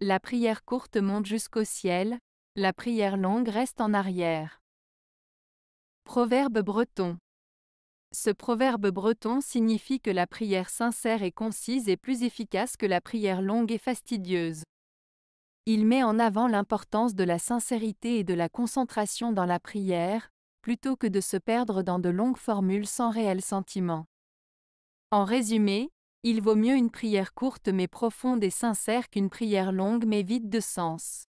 La prière courte monte jusqu'au ciel, la prière longue reste en arrière. Proverbe breton. Ce proverbe breton signifie que la prière sincère et concise est plus efficace que la prière longue et fastidieuse. Il met en avant l'importance de la sincérité et de la concentration dans la prière, plutôt que de se perdre dans de longues formules sans réel sentiment. En résumé, il vaut mieux une prière courte mais profonde et sincère qu'une prière longue mais vide de sens.